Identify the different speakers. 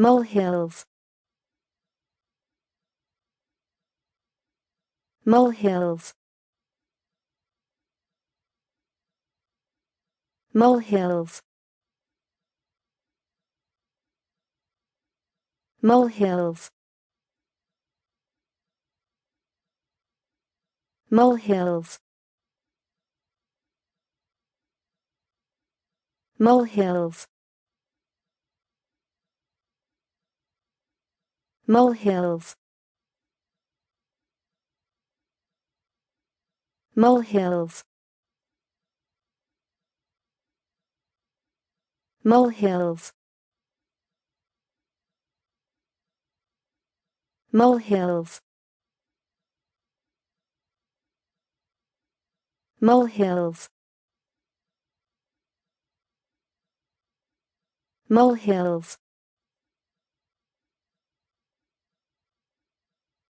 Speaker 1: molehills molehills molehills molehills molehills molehills molehills molehills molehills molehills molehills molehills